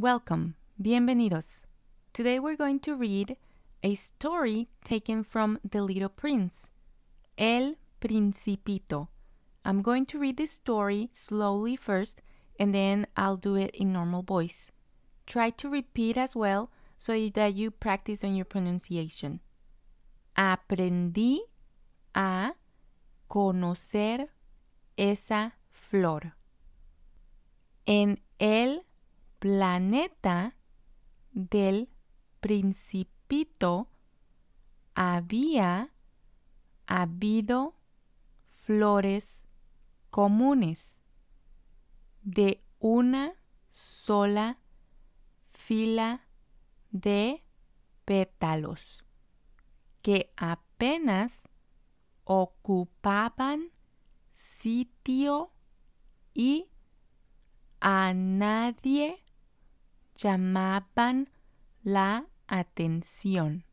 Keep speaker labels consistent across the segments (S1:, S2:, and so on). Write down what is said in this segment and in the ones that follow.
S1: Welcome, bienvenidos. Today we're going to read a story taken from The Little Prince, El Principito. I'm going to read this story slowly first and then I'll do it in normal voice. Try to repeat as well so that you practice on your pronunciation. Aprendí a conocer esa flor. En el planeta del principito había habido flores comunes de una sola fila de pétalos que apenas ocupaban sitio y a nadie llamaban la atención.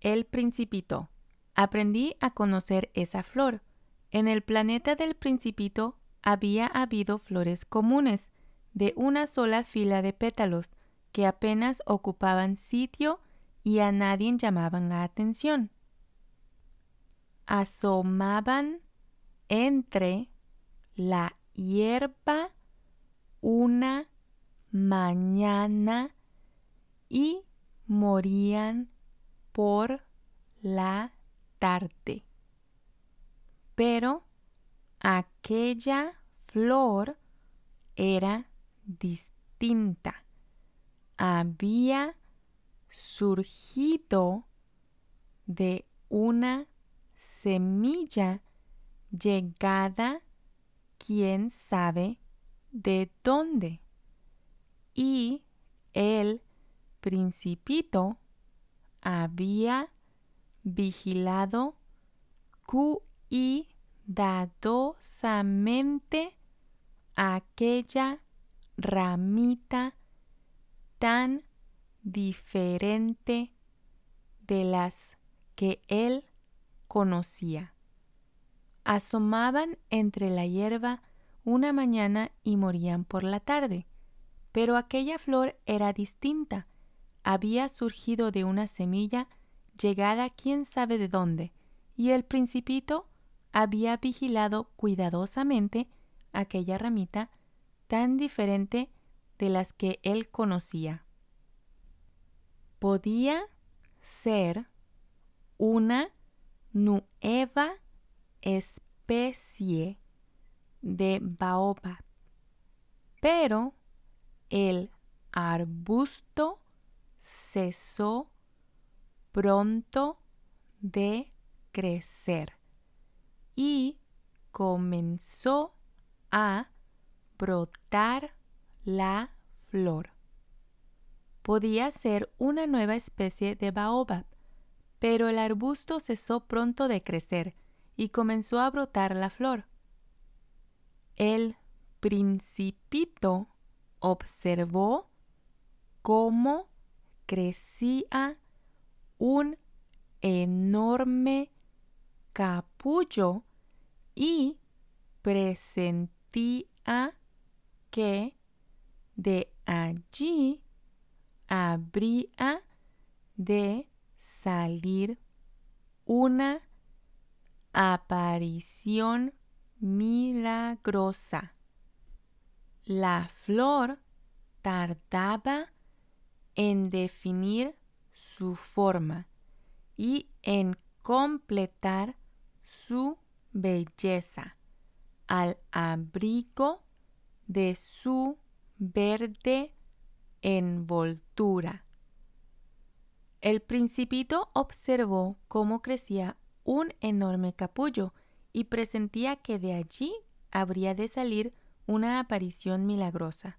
S1: El principito. Aprendí a conocer esa flor. En el planeta del principito había habido flores comunes, de una sola fila de pétalos, que apenas ocupaban sitio y a nadie llamaban la atención. Asomaban entre la hierba una mañana y morían por la tarde. Pero aquella flor era distinta. Había surgido de una semilla llegada quién sabe de dónde y el principito había vigilado cuidadosamente aquella ramita tan diferente de las que él conocía. Asomaban entre la hierba una mañana y morían por la tarde. Pero aquella flor era distinta, había surgido de una semilla llegada quién sabe de dónde, y el principito había vigilado cuidadosamente aquella ramita tan diferente de las que él conocía. Podía ser una nueva especie de baoba, pero el arbusto cesó pronto de crecer y comenzó a brotar la flor. Podía ser una nueva especie de baobab, pero el arbusto cesó pronto de crecer y comenzó a brotar la flor. El principito observó cómo crecía un enorme capullo y presentía que de allí habría de salir una aparición milagrosa. La flor tardaba en definir su forma y en completar su belleza al abrigo de su verde envoltura. El principito observó cómo crecía un enorme capullo y presentía que de allí habría de salir una aparición milagrosa.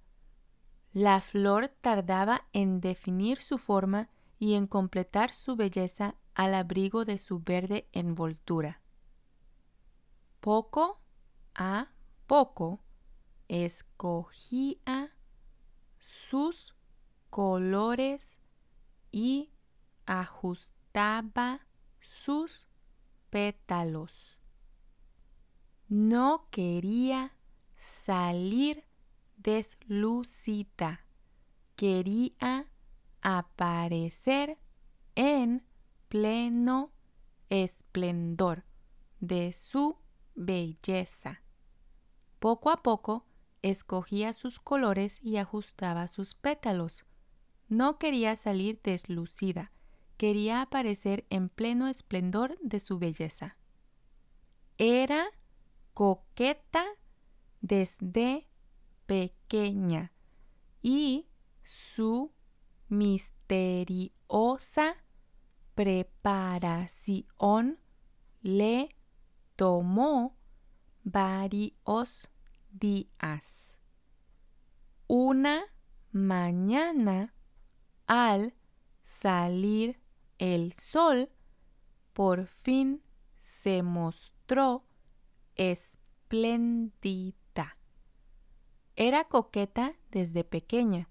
S1: La flor tardaba en definir su forma y en completar su belleza al abrigo de su verde envoltura. Poco a poco escogía sus colores y ajustaba sus pétalos. No quería salir deslucida. Quería aparecer en pleno esplendor de su belleza. Poco a poco escogía sus colores y ajustaba sus pétalos. No quería salir deslucida, quería aparecer en pleno esplendor de su belleza. Era coqueta desde pequeña y su misteriosa preparación le tomó varios días. Una mañana al salir el sol, por fin se mostró espléndido era coqueta desde pequeña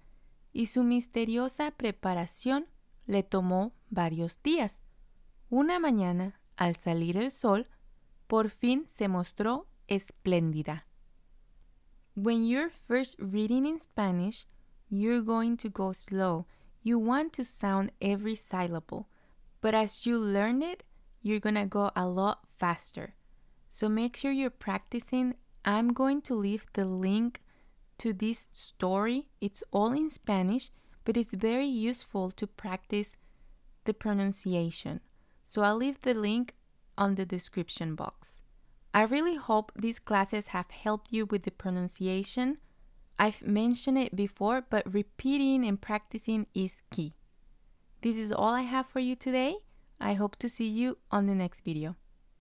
S1: y su misteriosa preparación le tomó varios días. Una mañana, al salir el sol, por fin se mostró espléndida. When you're first reading in Spanish, you're going to go slow. You want to sound every syllable. But as you learn it, you're gonna go a lot faster. So make sure you're practicing. I'm going to leave the link to this story. It's all in Spanish, but it's very useful to practice the pronunciation. So I'll leave the link on the description box. I really hope these classes have helped you with the pronunciation. I've mentioned it before, but repeating and practicing is key. This is all I have for you today. I hope to see you on the next video.